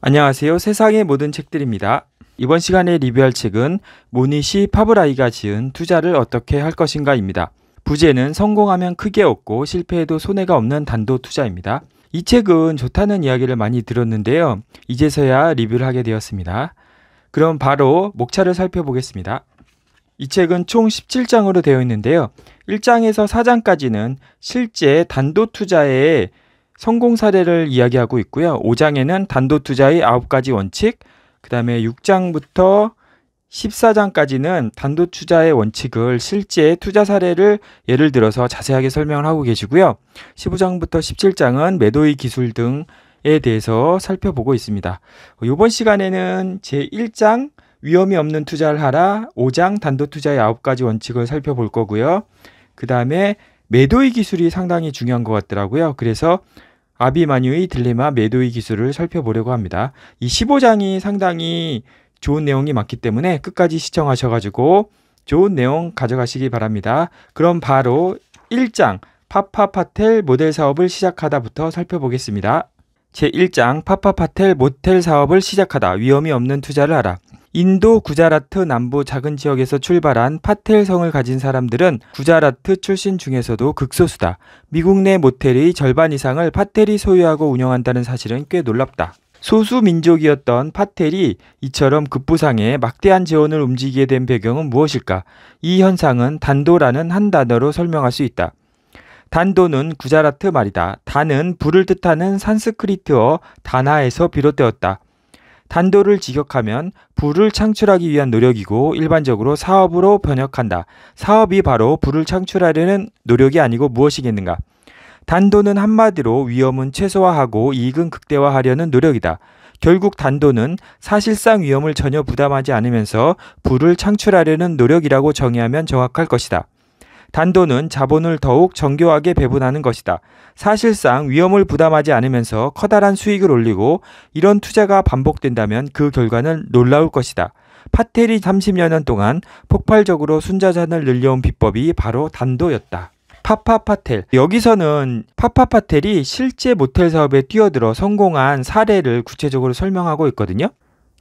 안녕하세요. 세상의 모든 책들입니다. 이번 시간에 리뷰할 책은 모니시 파브라이가 지은 투자를 어떻게 할 것인가입니다. 부제는 성공하면 크게 얻고 실패해도 손해가 없는 단도 투자입니다. 이 책은 좋다는 이야기를 많이 들었는데요. 이제서야 리뷰를 하게 되었습니다. 그럼 바로 목차를 살펴보겠습니다. 이 책은 총 17장으로 되어 있는데요. 1장에서 4장까지는 실제 단도 투자의 성공 사례를 이야기하고 있고요. 5장에는 단도 투자의 9가지 원칙, 그 다음에 6장부터 14장까지는 단도 투자의 원칙을 실제 투자 사례를 예를 들어서 자세하게 설명을 하고 계시고요. 15장부터 17장은 매도의 기술 등에 대해서 살펴보고 있습니다. 이번 시간에는 제1장 위험이 없는 투자를 하라 5장 단도 투자의 9가지 원칙을 살펴볼 거고요. 그 다음에 매도의 기술이 상당히 중요한 것 같더라고요. 그래서 아비마뉴의 딜레마 매도의 기술을 살펴보려고 합니다. 이 15장이 상당히 좋은 내용이 많기 때문에 끝까지 시청하셔가지고 좋은 내용 가져가시기 바랍니다. 그럼 바로 1장 파파파텔 모델 사업을 시작하다부터 살펴보겠습니다. 제1장 파파파텔 모텔 사업을 시작하다 위험이 없는 투자를 하라. 인도 구자라트 남부 작은 지역에서 출발한 파텔성을 가진 사람들은 구자라트 출신 중에서도 극소수다. 미국 내 모텔의 절반 이상을 파텔이 소유하고 운영한다는 사실은 꽤 놀랍다. 소수 민족이었던 파텔이 이처럼 급부상에 막대한 재원을 움직이게 된 배경은 무엇일까? 이 현상은 단도라는 한 단어로 설명할 수 있다. 단도는 구자라트 말이다. 단은 불을 뜻하는 산스크리트어 단아에서 비롯되었다. 단도를 직역하면 불을 창출하기 위한 노력이고 일반적으로 사업으로 번역한다. 사업이 바로 불을 창출하려는 노력이 아니고 무엇이겠는가? 단도는 한마디로 위험은 최소화하고 이익은 극대화하려는 노력이다. 결국 단도는 사실상 위험을 전혀 부담하지 않으면서 불을 창출하려는 노력이라고 정의하면 정확할 것이다. 단도는 자본을 더욱 정교하게 배분하는 것이다. 사실상 위험을 부담하지 않으면서 커다란 수익을 올리고 이런 투자가 반복된다면 그 결과는 놀라울 것이다. 파텔이 30여 년 동안 폭발적으로 순자산을 늘려온 비법이 바로 단도였다. 파파파텔. 여기서는 파파파텔이 실제 모텔 사업에 뛰어들어 성공한 사례를 구체적으로 설명하고 있거든요.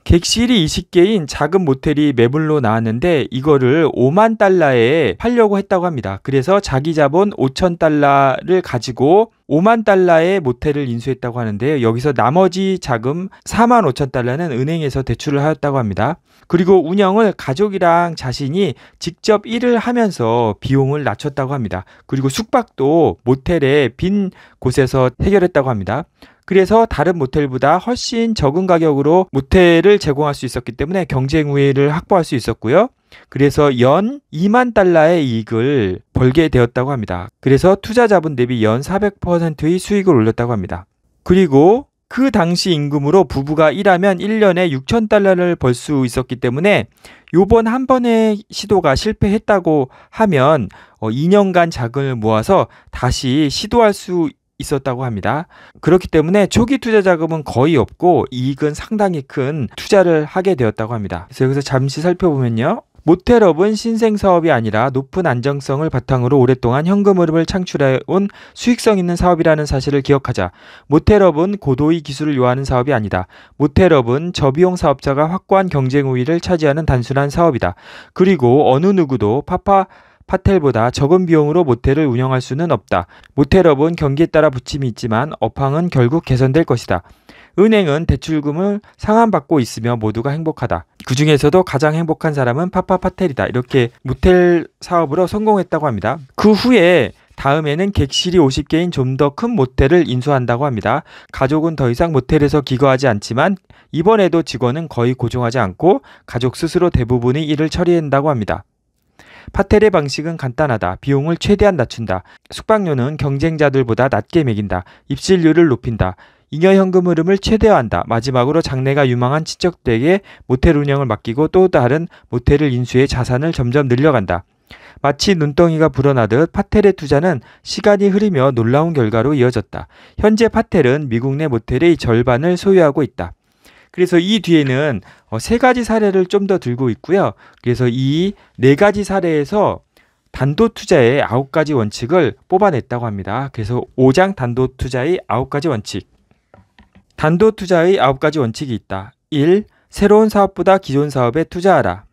객실이 20개인 작은 모텔이 매물로 나왔는데 이거를 5만 달러에 팔려고 했다고 합니다. 그래서 자기 자본 5천 달러를 가지고 5만 달러의 모텔을 인수했다고 하는데요. 여기서 나머지 자금 4만 5천 달러는 은행에서 대출을 하였다고 합니다. 그리고 운영을 가족이랑 자신이 직접 일을 하면서 비용을 낮췄다고 합니다. 그리고 숙박도 모텔의 빈 곳에서 해결했다고 합니다. 그래서 다른 모텔보다 훨씬 적은 가격으로 모텔을 제공할 수 있었기 때문에 경쟁 우위를 확보할 수 있었고요. 그래서 연 2만 달러의 이익을 벌게 되었다고 합니다. 그래서 투자 자분 대비 연 400%의 수익을 올렸다고 합니다. 그리고 그 당시 임금으로 부부가 일하면 1년에 6천 달러를 벌 수 있었기 때문에 요번 한 번의 시도가 실패했다고 하면 2년간 어, 자금을 모아서 다시 시도할 수 있었다고 합니다. 그렇기 때문에 초기 투자 자금은 거의 없고 이익은 상당히 큰 투자를 하게 되었다고 합니다. 그래서 여기서 잠시 살펴보면요. 모텔업은 신생 사업이 아니라 높은 안정성을 바탕으로 오랫동안 현금 흐름을 창출해온 수익성 있는 사업이라는 사실을 기억하자. 모텔업은 고도의 기술을 요하는 사업이 아니다. 모텔업은 저비용 사업자가 확고한 경쟁 우위를 차지하는 단순한 사업이다. 그리고 어느 누구도 파파 파텔보다 적은 비용으로 모텔을 운영할 수는 없다. 모텔업은 경기에 따라 부침이 있지만 업황은 결국 개선될 것이다. 은행은 대출금을 상환받고 있으며 모두가 행복하다. 그 중에서도 가장 행복한 사람은 파파파텔이다. 이렇게 모텔 사업으로 성공했다고 합니다. 그 후에 다음에는 객실이 50개인 좀 더 큰 모텔을 인수한다고 합니다. 가족은 더 이상 모텔에서 기거하지 않지만 이번에도 직원은 거의 고정하지 않고 가족 스스로 대부분의 일을 처리한다고 합니다. 파텔의 방식은 간단하다. 비용을 최대한 낮춘다. 숙박료는 경쟁자들보다 낮게 매긴다. 입실률을 높인다. 잉여 현금 흐름을 최대화한다. 마지막으로 장래가 유망한 친척들에게 모텔 운영을 맡기고 또 다른 모텔을 인수해 자산을 점점 늘려간다. 마치 눈덩이가 불어나듯 파텔의 투자는 시간이 흐르며 놀라운 결과로 이어졌다. 현재 파텔은 미국 내 모텔의 절반을 소유하고 있다. 그래서 이 뒤에는 어, 세 가지 사례를 좀 더 들고 있고요. 그래서 이 네 가지 사례에서 단도 투자의 아홉 가지 원칙을 뽑아냈다고 합니다. 그래서 5장 단도 투자의 아홉 가지 원칙. 단도 투자의 아홉 가지 원칙이 있다. 1. 새로운 사업보다 기존 사업에 투자하라.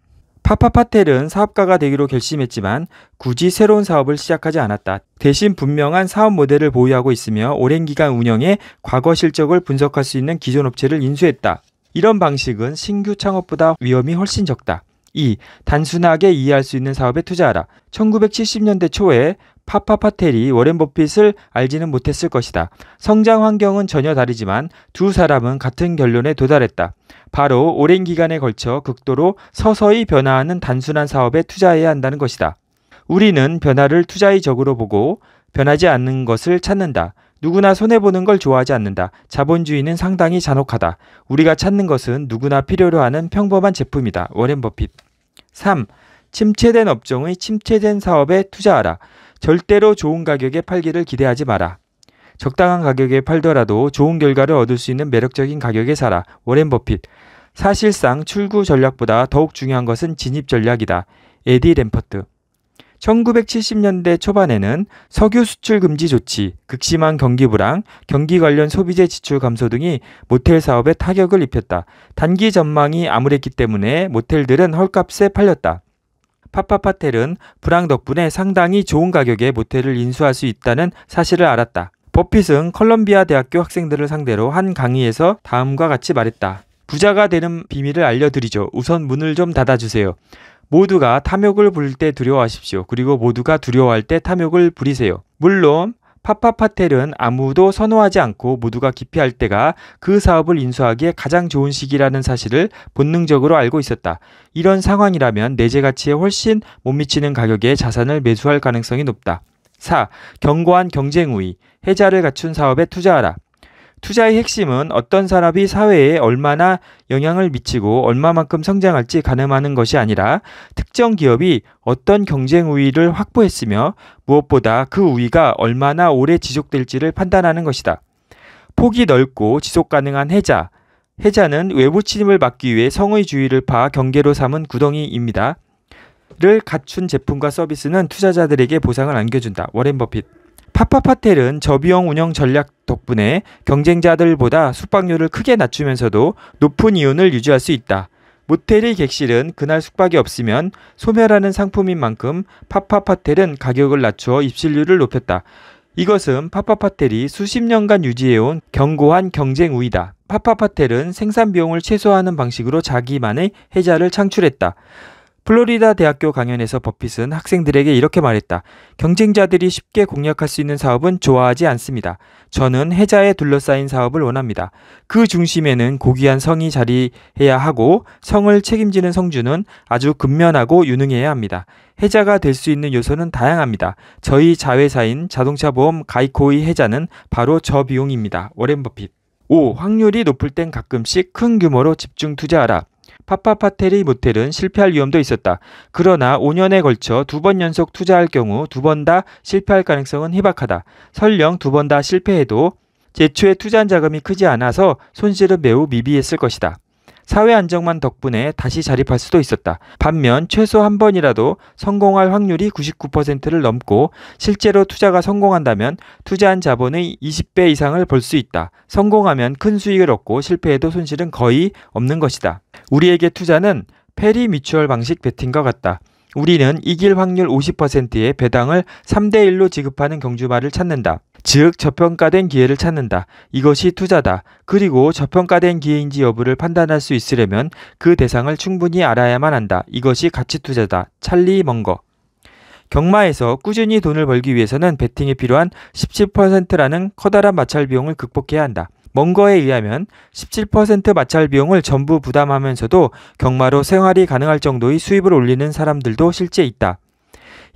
파파파텔은 사업가가 되기로 결심했지만 굳이 새로운 사업을 시작하지 않았다. 대신 분명한 사업 모델을 보유하고 있으며 오랜 기간 운영해 과거 실적을 분석할 수 있는 기존 업체를 인수했다. 이런 방식은 신규 창업보다 위험이 훨씬 적다. 2. 단순하게 이해할 수 있는 사업에 투자하라. 1970년대 초에 파파파텔이 워렌 버핏을 알지는 못했을 것이다. 성장 환경은 전혀 다르지만 두 사람은 같은 결론에 도달했다. 바로 오랜 기간에 걸쳐 극도로 서서히 변화하는 단순한 사업에 투자해야 한다는 것이다. 우리는 변화를 투자의적으로 보고 변하지 않는 것을 찾는다. 누구나 손해보는 걸 좋아하지 않는다. 자본주의는 상당히 잔혹하다. 우리가 찾는 것은 누구나 필요로 하는 평범한 제품이다. 워렌 버핏. 3. 침체된 업종의 침체된 사업에 투자하라. 절대로 좋은 가격에 팔기를 기대하지 마라. 적당한 가격에 팔더라도 좋은 결과를 얻을 수 있는 매력적인 가격에 사라. 워렌 버핏. 사실상 출구 전략보다 더욱 중요한 것은 진입 전략이다. 에디 램퍼트. 1970년대 초반에는 석유 수출 금지 조치, 극심한 경기 불황, 경기 관련 소비재 지출 감소 등이 모텔 사업에 타격을 입혔다. 단기 전망이 암울했기 때문에 모텔들은 헐값에 팔렸다. 파파파텔은 불황 덕분에 상당히 좋은 가격에 모텔을 인수할 수 있다는 사실을 알았다. 버핏은 컬럼비아 대학교 학생들을 상대로 한 강의에서 다음과 같이 말했다. 부자가 되는 비밀을 알려드리죠. 우선 문을 좀 닫아주세요. 모두가 탐욕을 부릴 때 두려워하십시오. 그리고 모두가 두려워할 때 탐욕을 부리세요. 물론 파파파텔은 아무도 선호하지 않고 모두가 기피할 때가 그 사업을 인수하기에 가장 좋은 시기라는 사실을 본능적으로 알고 있었다. 이런 상황이라면 내재 가치에 훨씬 못 미치는 가격에 자산을 매수할 가능성이 높다. 4. 견고한 경쟁 우위. 해자를 갖춘 사업에 투자하라. 투자의 핵심은 어떤 사람이 사회에 얼마나 영향을 미치고 얼마만큼 성장할지 가늠하는 것이 아니라 특정 기업이 어떤 경쟁 우위를 확보했으며 무엇보다 그 우위가 얼마나 오래 지속될지를 판단하는 것이다. 폭이 넓고 지속 가능한 해자. 해자는 외부 침입을 막기 위해 성의주의를 파 경계로 삼은 구덩이입니다. 를 갖춘 제품과 서비스는 투자자들에게 보상을 안겨준다. 워렌 버핏. 파파파텔은 저비용 운영 전략 덕분에 경쟁자들보다 숙박료를 크게 낮추면서도 높은 이윤을 유지할 수 있다. 모텔의 객실은 그날 숙박이 없으면 소멸하는 상품인 만큼 파파파텔은 가격을 낮추어 입실률을 높였다. 이것은 파파파텔이 수십 년간 유지해온 견고한 경쟁 우위다. 파파파텔은 생산 비용을 최소화하는 방식으로 자기만의 해자를 창출했다. 플로리다 대학교 강연에서 버핏은 학생들에게 이렇게 말했다. 경쟁자들이 쉽게 공략할 수 있는 사업은 좋아하지 않습니다. 저는 해자에 둘러싸인 사업을 원합니다. 그 중심에는 고귀한 성이 자리해야 하고 성을 책임지는 성주는 아주 근면하고 유능해야 합니다. 해자가 될 수 있는 요소는 다양합니다. 저희 자회사인 자동차 보험 가이코의 해자는 바로 저 비용입니다. 워렌 버핏. 5. 확률이 높을 땐 가끔씩 큰 규모로 집중 투자하라. 파파파텔이 모텔은 실패할 위험도 있었다. 그러나 5년에 걸쳐 두 번 연속 투자할 경우 두 번 다 실패할 가능성은 희박하다. 설령 두 번 다 실패해도 제초에 투자한 자금이 크지 않아서 손실은 매우 미비했을 것이다. 사회 안정만 덕분에 다시 자립할 수도 있었다. 반면 최소 한 번이라도 성공할 확률이 99%를 넘고 실제로 투자가 성공한다면 투자한 자본의 20배 이상을 벌수 있다. 성공하면 큰 수익을 얻고 실패해도 손실은 거의 없는 것이다. 우리에게 투자는 페리 미추얼 방식 베팅과 같다. 우리는 이길 확률 50%의 배당을 3대1로 지급하는 경주마를 찾는다. 즉 저평가된 기회를 찾는다. 이것이 투자다. 그리고 저평가된 기회인지 여부를 판단할 수 있으려면 그 대상을 충분히 알아야만 한다. 이것이 가치 투자다. 찰리 먼거. 경마에서 꾸준히 돈을 벌기 위해서는 베팅에 필요한 17%라는 커다란 마찰 비용을 극복해야 한다. 먼거에 의하면 17% 마찰 비용을 전부 부담하면서도 경마로 생활이 가능할 정도의 수입을 올리는 사람들도 실제 있다.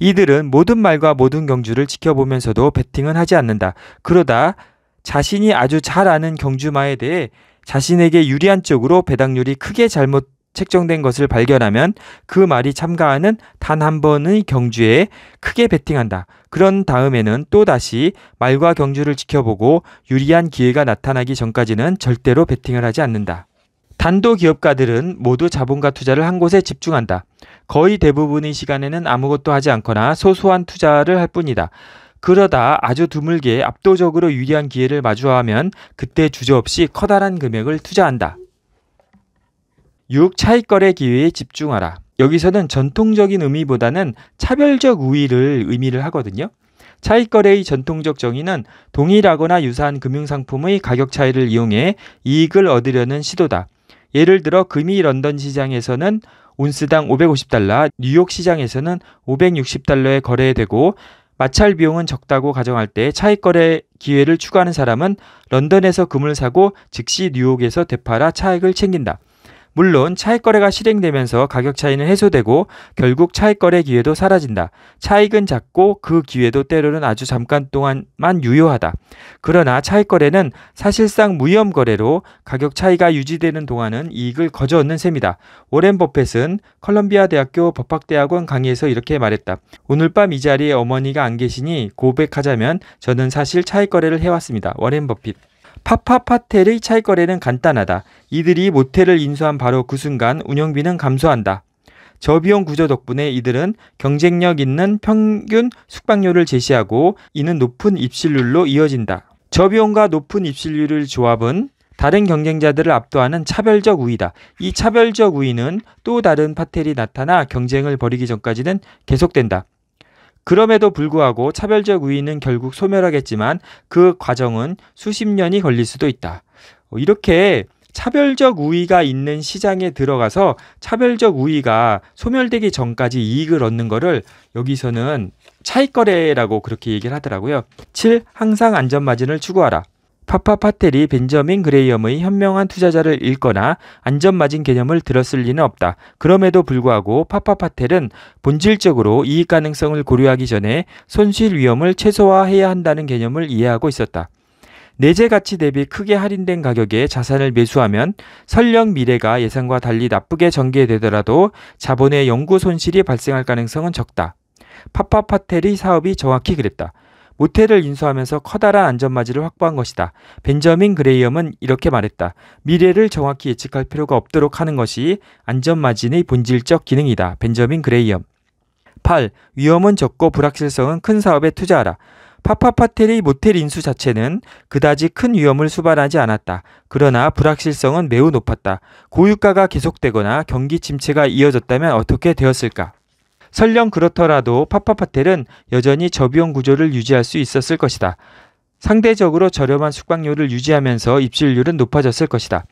이들은 모든 말과 모든 경주를 지켜보면서도 베팅은 하지 않는다. 그러다 자신이 아주 잘 아는 경주마에 대해 자신에게 유리한 쪽으로 배당률이 크게 잘못 책정된 것을 발견하면 그 말이 참가하는 단 한 번의 경주에 크게 베팅한다. 그런 다음에는 또다시 말과 경주를 지켜보고 유리한 기회가 나타나기 전까지는 절대로 베팅을 하지 않는다. 단도 기업가들은 모두 자본과 투자를 한 곳에 집중한다. 거의 대부분의 시간에는 아무것도 하지 않거나 소소한 투자를 할 뿐이다. 그러다 아주 드물게 압도적으로 유리한 기회를 마주하면 그때 주저없이 커다란 금액을 투자한다. 6. 차익거래 기회에 집중하라. 여기서는 전통적인 의미보다는 차별적 우위를 의미를 하거든요. 차익거래의 전통적 정의는 동일하거나 유사한 금융상품의 가격 차이를 이용해 이익을 얻으려는 시도다. 예를 들어 금이 런던 시장에서는 온스당 550달러, 뉴욕 시장에서는 560달러에 거래되고 마찰 비용은 적다고 가정할 때 차익거래 기회를 추구하는 사람은 런던에서 금을 사고 즉시 뉴욕에서 대파라 차익을 챙긴다. 물론 차익 거래가 실행되면서 가격 차이는 해소되고 결국 차익 거래 기회도 사라진다. 차익은 작고 그 기회도 때로는 아주 잠깐 동안만 유효하다. 그러나 차익 거래는 사실상 무위험 거래로 가격 차이가 유지되는 동안은 이익을 거저 얻는 셈이다. 오렌 버펫은 컬럼비아 대학교 법학대학원 강의에서 이렇게 말했다. 오늘 밤 이 자리에 어머니가 안 계시니 고백하자면 저는 사실 차익 거래를 해왔습니다. 워렌 버핏. 파파파텔의 차익거래는 간단하다. 이들이 모텔을 인수한 바로 그 순간 운영비는 감소한다. 저비용 구조 덕분에 이들은 경쟁력 있는 평균 숙박료를 제시하고 이는 높은 입실률로 이어진다. 저비용과 높은 입실률을 조합은 다른 경쟁자들을 압도하는 차별적 우위다. 이 차별적 우위는 또 다른 파텔이 나타나 경쟁을 벌이기 전까지는 계속된다. 그럼에도 불구하고 차별적 우위는 결국 소멸하겠지만 그 과정은 수십 년이 걸릴 수도 있다. 어, 이렇게 차별적 우위가 있는 시장에 들어가서 차별적 우위가 소멸되기 전까지 이익을 얻는 거를 여기서는 차익거래라고 그렇게 얘기를 하더라고요. 7. 항상 안전마진을 추구하라. 파파 파텔이 벤저민 그레이엄의 현명한 투자자를 읽거나 안전마진 개념을 들었을 리는 없다. 그럼에도 불구하고 파파 파텔은 본질적으로 이익 가능성을 고려하기 전에 손실 위험을 최소화해야 한다는 개념을 이해하고 있었다. 내재 가치 대비 크게 할인된 가격에 자산을 매수하면 설령 미래가 예상과 달리 나쁘게 전개되더라도 자본의 영구 손실이 발생할 가능성은 적다. 파파파텔의 사업이 정확히 그랬다. 모텔을 인수하면서 커다란 안전마지를 확보한 것이다. 벤저민 그레이엄은 이렇게 말했다. 미래를 정확히 예측할 필요가 없도록 하는 것이 안전마진의 본질적 기능이다. 벤저민 그레이엄. 8. 위험은 적고 불확실성은 큰 사업에 투자하라. 파파파텔의 모텔 인수 자체는 그다지 큰 위험을 수반하지 않았다. 그러나 불확실성은 매우 높았다. 고유가가 계속되거나 경기 침체가 이어졌다면 어떻게 되었을까? 설령 그렇더라도 파파파텔은 여전히 저비용 구조를 유지할 수 있었을 것이다. 상대적으로 저렴한 숙박료를 유지하면서 입실률은 높아졌을 것이다.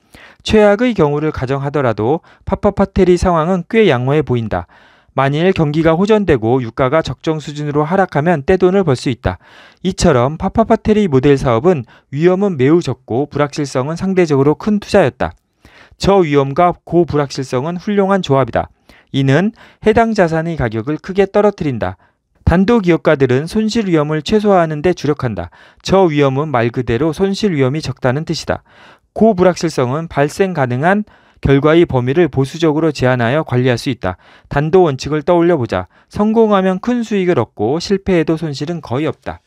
최악의 경우를 가정하더라도 파파파텔이 상황은 꽤 양호해 보인다. 만일 경기가 호전되고 유가가 적정 수준으로 하락하면 떼돈을 벌 수 있다. 이처럼 파파파텔이 모델 사업은 위험은 매우 적고 불확실성은 상대적으로 큰 투자였다. 저 위험과 고불확실성은 훌륭한 조합이다. 이는 해당 자산의 가격을 크게 떨어뜨린다. 단독 기업가들은 손실 위험을 최소화하는 데 주력한다. 저 위험은 말 그대로 손실 위험이 적다는 뜻이다. 고불확실성은 발생 가능한 결과의 범위를 보수적으로 제한하여 관리할 수 있다. 단도 원칙을 떠올려 보자. 성공하면 큰 수익을 얻고 실패해도 손실은 거의 없다.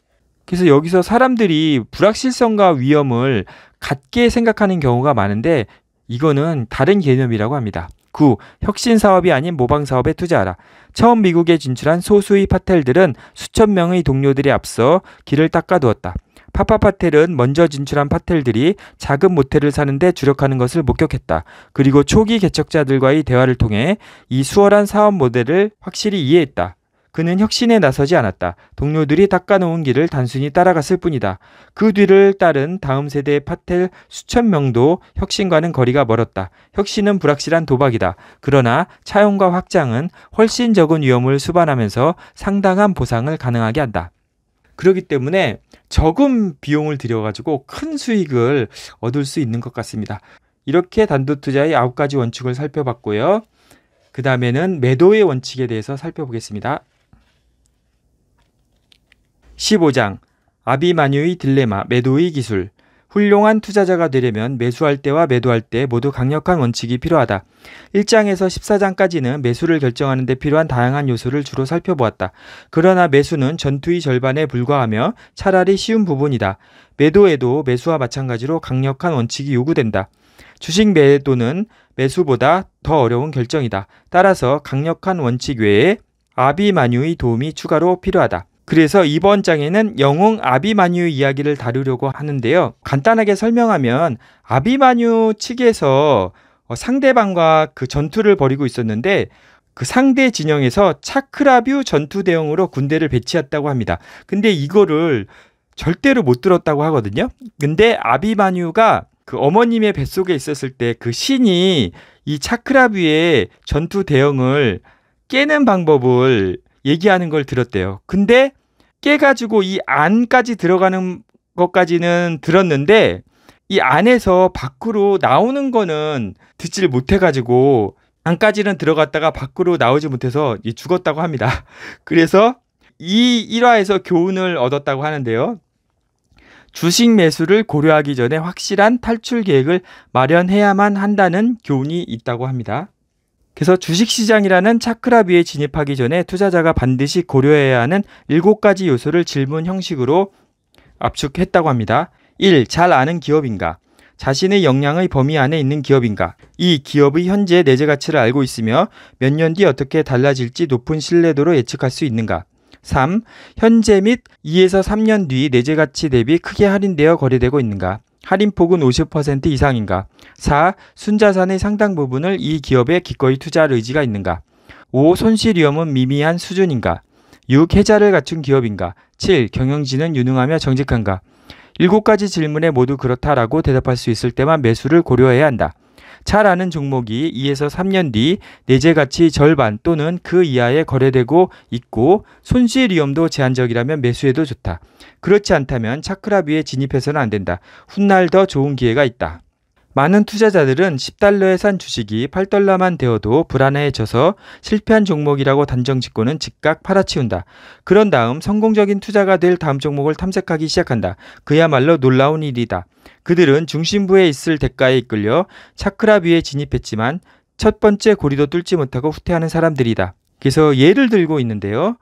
그래서 여기서 사람들이 불확실성과 위험을 같게 생각하는 경우가 많은데 이거는 다른 개념이라고 합니다. 9. 혁신 사업이 아닌 모방 사업에 투자하라. 처음 미국에 진출한 소수의 파텔들은 수천 명의 동료들이 앞서 길을 닦아두었다. 파파파텔은 먼저 진출한 파텔들이 작은 모텔을 사는데 주력하는 것을 목격했다. 그리고 초기 개척자들과의 대화를 통해 이 수월한 사업 모델을 확실히 이해했다. 그는 혁신에 나서지 않았다. 동료들이 닦아놓은 길을 단순히 따라갔을 뿐이다. 그 뒤를 따른 다음 세대의 파텔 수천 명도 혁신과는 거리가 멀었다. 혁신은 불확실한 도박이다. 그러나 차용과 확장은 훨씬 적은 위험을 수반하면서 상당한 보상을 가능하게 한다. 그렇기 때문에 적은 비용을 들여가지고 큰 수익을 얻을 수 있는 것 같습니다. 이렇게 단독 투자의 9 가지 원칙을 살펴봤고요. 그 다음에는 매도의 원칙에 대해서 살펴보겠습니다. 15장 아비마뉴의 딜레마 매도의 기술 훌륭한 투자자가 되려면 매수할 때와 매도할 때 모두 강력한 원칙이 필요하다. 1장에서 14장까지는 매수를 결정하는 데 필요한 다양한 요소를 주로 살펴보았다. 그러나 매수는 전투의 절반에 불과하며 차라리 쉬운 부분이다. 매도에도 매수와 마찬가지로 강력한 원칙이 요구된다. 주식 매도는 매수보다 더 어려운 결정이다. 따라서 강력한 원칙 외에 아비마뉴의 도움이 추가로 필요하다. 그래서 이번 장에는 영웅 아비마뉴 이야기를 다루려고 하는데요. 간단하게 설명하면 아비마뉴 측에서 어, 상대방과 그 전투를 벌이고 있었는데 그 상대 진영에서 차크라뷰 전투 대형으로 군대를 배치했다고 합니다. 근데 이거를 절대로 못 들었다고 하거든요. 근데 아비마뉴가 그 어머님의 뱃속에 있었을 때 그 신이 이 차크라뷰의 전투 대형을 깨는 방법을 얘기하는 걸 들었대요. 근데 깨가지고 이 안까지 들어가는 것까지는 들었는데 이 안에서 밖으로 나오는 거는 듣지를 못해가지고 안까지는 들어갔다가 밖으로 나오지 못해서 죽었다고 합니다. 그래서 이 일화에서 교훈을 얻었다고 하는데요. 주식 매수를 고려하기 전에 확실한 탈출 계획을 마련해야만 한다는 교훈이 있다고 합니다. 그래서 주식시장이라는 차크라 위에 진입하기 전에 투자자가 반드시 고려해야 하는 7가지 요소를 질문 형식으로 압축했다고 합니다. 1. 잘 아는 기업인가? 자신의 역량의 범위 안에 있는 기업인가? 이 기업의 현재 내재 가치를 알고 있으며 몇 년 뒤 어떻게 달라질지 높은 신뢰도로 예측할 수 있는가? 3. 현재 및 2에서 3년 뒤 내재 가치 대비 크게 할인되어 거래되고 있는가? 할인폭은 50% 이상인가? 4. 순자산의 상당 부분을 이 기업에 기꺼이 투자할 의지가 있는가? 5. 손실 위험은 미미한 수준인가? 6. 해자를 갖춘 기업인가? 7. 경영진은 유능하며 정직한가? 7가지 질문에 모두 그렇다라고 대답할 수 있을 때만 매수를 고려해야 한다. 차라는 종목이 2에서 3년 뒤 내재 가치 절반 또는 그 이하에 거래되고 있고 손실 위험도 제한적이라면 매수해도 좋다. 그렇지 않다면 차크라 비에 진입해서는 안 된다. 훗날 더 좋은 기회가 있다. 많은 투자자들은 10달러에 산 주식이 8달러만 되어도 불안해져서 실패한 종목이라고 단정 짓고는 즉각 팔아치운다. 그런 다음 성공적인 투자가 될 다음 종목을 탐색하기 시작한다. 그야말로 놀라운 일이다. 그들은 중심부에 있을 대가에 이끌려 차크라 뷰에 진입했지만 첫 번째 고리도 뚫지 못하고 후퇴하는 사람들이다. 그래서 예를 들고 있는데요.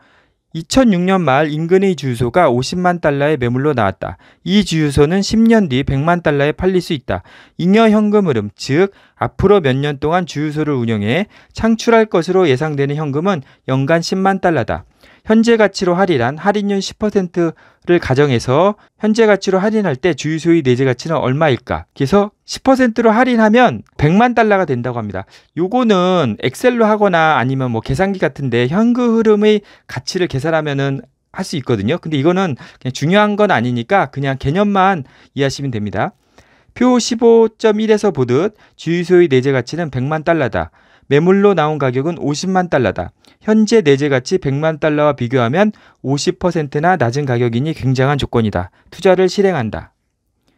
2006년 말 인근의 주유소가 50만 달러의 매물로 나왔다. 이 주유소는 10년 뒤 100만 달러에 팔릴 수 있다. 잉여 현금 흐름, 즉 앞으로 몇 년 동안 주유소를 운영해 창출할 것으로 예상되는 현금은 연간 10만 달러다. 현재 가치로 할인한 할인율 10%를 가정해서 현재 가치로 할인할 때 주유 소의 내재 가치는 얼마일까? 그래서 10%로 할인하면 100만 달러가 된다고 합니다. 요거는 엑셀로 하거나 아니면 뭐 계산기 같은데 현금 흐름의 가치를 계산하면은 할수 있거든요. 근데 이거는 그냥 중요한 건 아니니까 그냥 개념만 이해하시면 됩니다. 표 15.1에서 보듯 주유소의 내재 가치는 100만 달러다. 매물로 나온 가격은 50만 달러다. 현재 내재 가치 100만 달러와 비교하면 50%나 낮은 가격이니 굉장한 조건이다. 투자를 실행한다.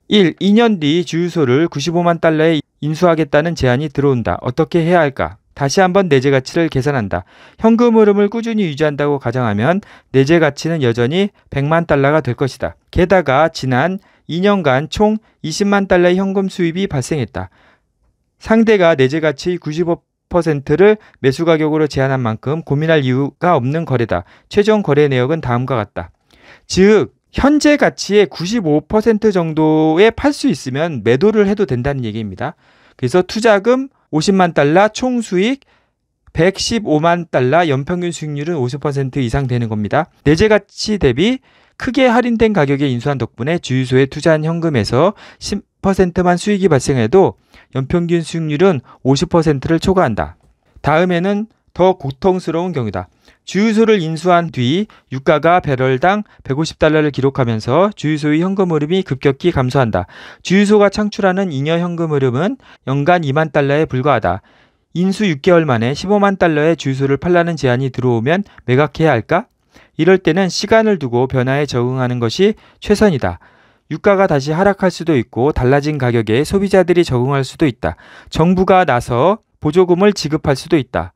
1. 2년 뒤 주유소를 95만 달러에 인수하겠다는 제안이 들어온다. 어떻게 해야 할까? 다시 한번 내재 가치를 계산한다. 현금 흐름을 꾸준히 유지한다고 가정하면 내재 가치는 여전히 100만 달러가 될 것이다. 게다가 지난 2년간 총 20만 달러의 현금 수입이 발생했다. 상대가 내재 가치 95 10%를 매수 가격으로 제한한 만큼 고민할 이유가 없는 거래다. 최종 거래 내역은 다음과 같다. 즉 현재 가치의 95% 정도에 팔 수 있으면 매도를 해도 된다는 얘기입니다. 그래서 투자금 50만 달러, 총 수익 115만 달러, 연평균 수익률은 50% 이상 되는 겁니다. 내재 가치 대비 크게 할인된 가격에 인수한 덕분에 주유소에 투자한 현금에서 10%만 수익이 발생해도 연평균 수익률은 50%를 초과한다. 다음에는 더 고통스러운 경우다. 주유소를 인수한 뒤 유가가 배럴당 150달러를 기록하면서 주유소의 현금 흐름이 급격히 감소한다. 주유소가 창출하는 잉여 현금 흐름은 연간 2만 달러에 불과하다. 인수 6개월 만에 15만 달러의 주유소를 팔라는 제안이 들어오면 매각해야 할까? 이럴 때는 시간을 두고 변화에 적응하는 것이 최선이다. 유가가 다시 하락할 수도 있고 달라진 가격에 소비자들이 적응할 수도 있다. 정부가 나서 보조금을 지급할 수도 있다.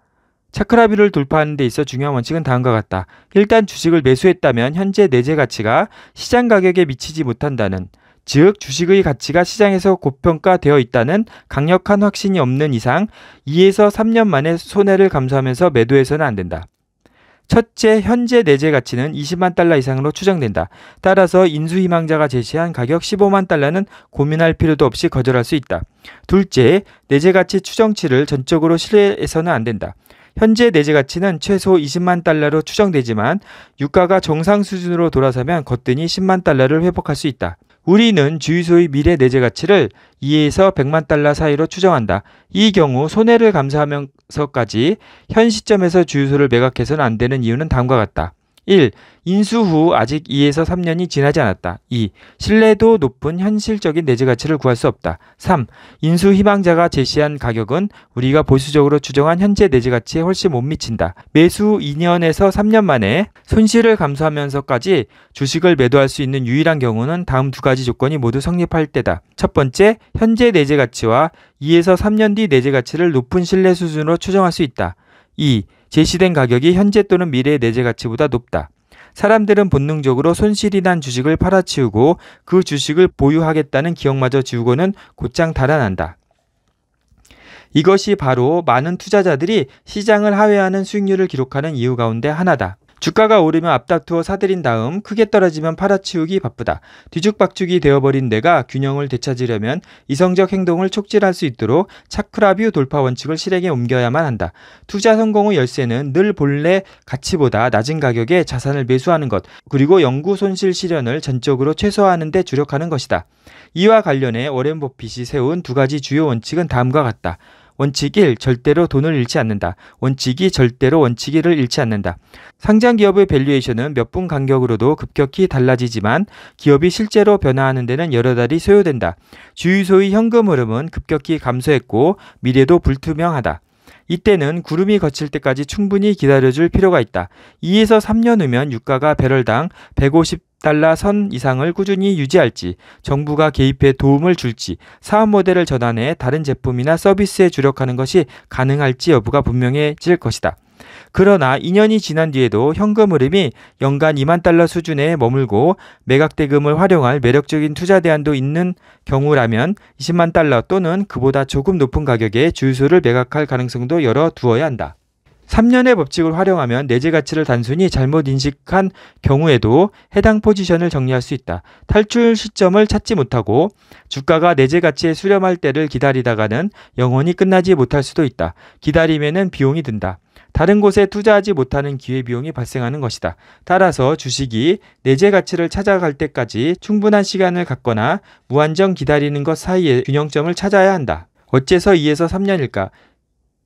차크라비를 돌파하는 데 있어 중요한 원칙은 다음과 같다. 일단 주식을 매수했다면 현재 내재 가치가 시장 가격에 미치지 못한다는 즉 주식의 가치가 시장에서 고평가되어 있다는 강력한 확신이 없는 이상 2에서 3년 만에 손해를 감수하면서 매도해서는 안 된다. 첫째, 현재 내재 가치는 20만 달러 이상으로 추정된다. 따라서 인수 희망자가 제시한 가격 15만 달러는 고민할 필요도 없이 거절할 수 있다. 둘째, 내재 가치 추정치를 전적으로 신뢰해서는 안 된다. 현재 내재 가치는 최소 20만 달러로 추정되지만 유가가 정상 수준으로 돌아서면 거뜬히 10만 달러를 회복할 수 있다. 우리는 주유소의 미래 내재 가치를 2에서 100만 달러 사이로 추정한다. 이 경우 손해를 감수하면 서까지 현 시점에서 주유소를 매각해서는 안 되는 이유는 다음과 같다. 1. 인수 후 아직 2에서 3년이 지나지 않았다. 2. 신뢰도 높은 현실적인 내재 가치를 구할 수 없다. 3. 인수 희망자가 제시한 가격은 우리가 보수적으로 추정한 현재 내재 가치에 훨씬 못 미친다. 매수 2년에서 3년 만에 손실을 감수하면서까지 주식을 매도할 수 있는 유일한 경우는 다음 두 가지 조건이 모두 성립할 때다. 첫 번째, 현재 내재 가치와 2에서 3년 뒤 내재 가치를 높은 신뢰 수준으로 추정할 수 있다. 2. 제시된 가격이 현재 또는 미래의 내재 가치보다 높다. 사람들은 본능적으로 손실이 난 주식을 팔아치우고 그 주식을 보유하겠다는 기억마저 지우고는 곧장 달아난다. 이것이 바로 많은 투자자들이 시장을 하회하는 수익률을 기록하는 이유 가운데 하나다. 주가가 오르면 앞다투어 사들인 다음 크게 떨어지면 팔아치우기 바쁘다. 뒤죽박죽이 되어버린 내가 균형을 되찾으려면 이성적 행동을 촉진할 수 있도록 차크라뷰 돌파 원칙을 실행에 옮겨야만 한다. 투자 성공의 열쇠는 늘 본래 가치보다 낮은 가격에 자산을 매수하는 것, 그리고 연구 손실 실현을 전적으로 최소화하는 데 주력하는 것이다. 이와 관련해 워렌 버핏이 세운 두 가지 주요 원칙은 다음과 같다. 원칙 1. 절대로 돈을 잃지 않는다. 원칙 2. 절대로 원칙1을 잃지 않는다. 상장 기업의 밸류에이션은 몇 분 간격으로도 급격히 달라지지만 기업이 실제로 변화하는 데는 여러 달이 소요된다. 주유소의 현금 흐름은 급격히 감소했고 미래도 불투명하다. 이때는 구름이 걷힐 때까지 충분히 기다려줄 필요가 있다. 2에서 3년 후면 유가가 배럴당 150 달러 선 이상을 꾸준히 유지할지, 정부가 개입해 도움을 줄지, 사업 모델을 전환해 다른 제품이나 서비스에 주력하는 것이 가능할지 여부가 분명해질 것이다. 그러나 2년이 지난 뒤에도 현금 흐름이 연간 2만 달러 수준에 머물고 매각 대금을 활용할 매력적인 투자 대안도 있는 경우라면 20만 달러 또는 그보다 조금 높은 가격에 주유소를 매각할 가능성도 열어 두어야 한다. 3년의 법칙을 활용하면 내재 가치를 단순히 잘못 인식한 경우에도 해당 포지션을 정리할 수 있다. 탈출 시점을 찾지 못하고 주가가 내재 가치에 수렴할 때를 기다리다가는 영원히 끝나지 못할 수도 있다. 기다림에는 비용이 든다. 다른 곳에 투자하지 못하는 기회비용이 발생하는 것이다. 따라서 주식이 내재 가치를 찾아갈 때까지 충분한 시간을 갖거나 무한정 기다리는 것 사이의 균형점을 찾아야 한다. 어째서 2에서 3년일까?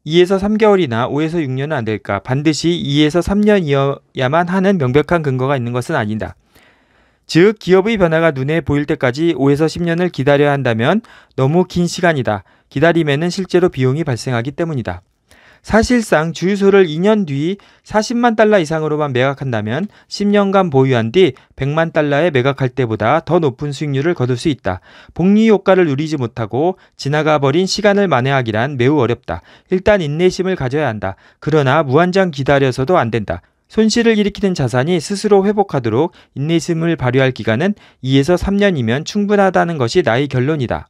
2에서 3개월이나 5에서 6년은 안 될까? 반드시 2에서 3년이어야만 하는 명백한 근거가 있는 것은 아니다. 즉, 기업의 변화가 눈에 보일 때까지 5에서 10년을 기다려야 한다면 너무 긴 시간이다. 기다림에는 실제로 비용이 발생하기 때문이다. 사실상 주유소를 2년 뒤 40만 달러 이상으로만 매각한다면 10년간 보유한 뒤 100만 달러에 매각할 때보다 더 높은 수익률을 거둘 수 있다. 복리 효과를 누리지 못하고 지나가 버린 시간을 만회하기란 매우 어렵다. 일단 인내심을 가져야 한다. 그러나 무한장 기다려서도 안 된다. 손실을 일으키는 자산이 스스로 회복하도록 인내심을 발휘할 기간은 2에서 3년이면 충분하다는 것이 나의 결론이다.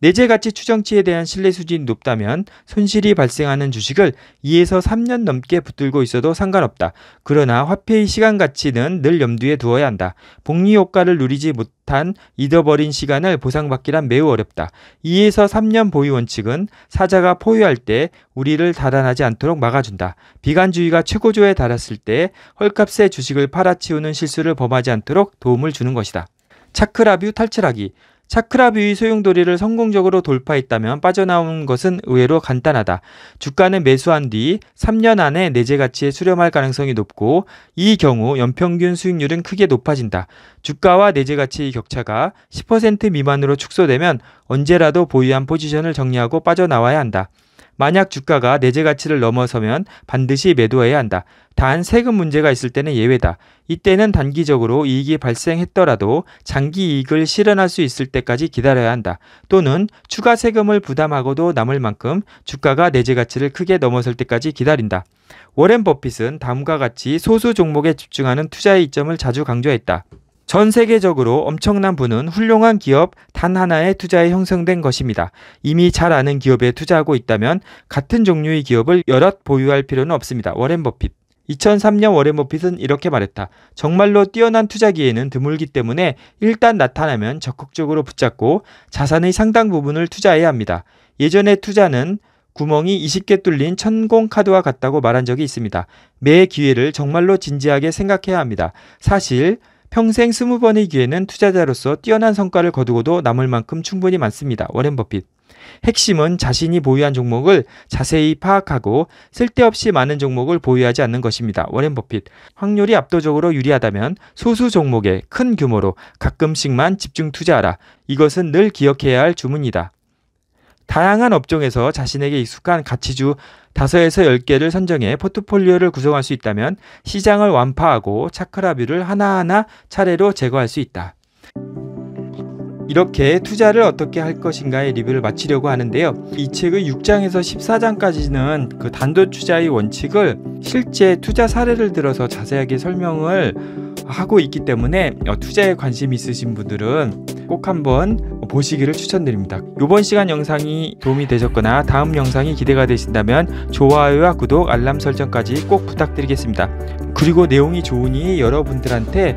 내재 가치 추정치에 대한 신뢰 수준이 높다면 손실이 발생하는 주식을 2에서 3년 넘게 붙들고 있어도 상관없다. 그러나 화폐의 시간 가치는 늘 염두에 두어야 한다. 복리 효과를 누리지 못한 잃어버린 시간을 보상받기란 매우 어렵다. 2에서 3년 보유 원칙은 사자가 포유할 때 우리를 달아나지 않도록 막아준다. 비관주의가 최고조에 달았을 때 헐값에 주식을 팔아치우는 실수를 범하지 않도록 도움을 주는 것이다. 차크라뷰 탈출하기 차크라 뷰의 소용돌이를 성공적으로 돌파했다면 빠져나온 것은 의외로 간단하다. 주가는 매수한 뒤 3년 안에 내재 가치에 수렴할 가능성이 높고 이 경우 연평균 수익률은 크게 높아진다. 주가와 내재 가치의 격차가 10% 미만으로 축소되면 언제라도 보유한 포지션을 정리하고 빠져나와야 한다. 만약 주가가 내재 가치를 넘어서면 반드시 매도해야 한다. 단 세금 문제가 있을 때는 예외다. 이때는 단기적으로 이익이 발생했더라도 장기 이익을 실현할 수 있을 때까지 기다려야 한다. 또는 추가 세금을 부담하고도 남을 만큼 주가가 내재 가치를 크게 넘어설 때까지 기다린다. 워렌 버핏은 다음과 같이 소수 종목에 집중하는 투자의 이점을 자주 강조했다. 전 세계적으로 엄청난 분은 훌륭한 기업 단 하나의 투자에 형성된 것입니다. 이미 잘 아는 기업에 투자하고 있다면 같은 종류의 기업을 여럿 보유할 필요는 없습니다. 워렌 버핏. 2003년 워렌 버핏은 이렇게 말했다. 정말로 뛰어난 투자기에는 드물기 때문에 일단 나타나면 적극적으로 붙잡고 자산의 상당 부분을 투자해야 합니다. 예전의 투자는 구멍이 20개 뚫린 천공 카드와 같다고 말한 적이 있습니다. 매 기회를 정말로 진지하게 생각해야 합니다. 사실 평생 20번의 기회는 투자자로서 뛰어난 성과를 거두고도 남을 만큼 충분히 많습니다. 워렌 버핏. 핵심은 자신이 보유한 종목을 자세히 파악하고 쓸데없이 많은 종목을 보유하지 않는 것입니다. 워렌 버핏. 확률이 압도적으로 유리하다면 소수 종목에 큰 규모로 가끔씩만 집중 투자하라. 이것은 늘 기억해야 할 주문이다. 다양한 업종에서 자신에게 익숙한 가치주 5에서 10개를 선정해 포트폴리오를 구성할 수 있다면 시장을 완파하고 차크라뷰를 하나하나 차례로 제거할 수 있다. 이렇게 투자를 어떻게 할 것인가의 리뷰를 마치려고 하는데요. 이 책의 6장에서 14장까지는 그 단도 투자의 원칙을 실제 투자 사례를 들어서 자세하게 설명을 하고 있기 때문에 어, 투자에 관심 있으신 분들은 꼭 한번 보시기를 추천드립니다. 이번 시간 영상이 도움이 되셨거나 다음 영상이 기대가 되신다면 좋아요와 구독, 알람 설정까지 꼭 부탁드리겠습니다. 그리고 내용이 좋으니 여러분들한테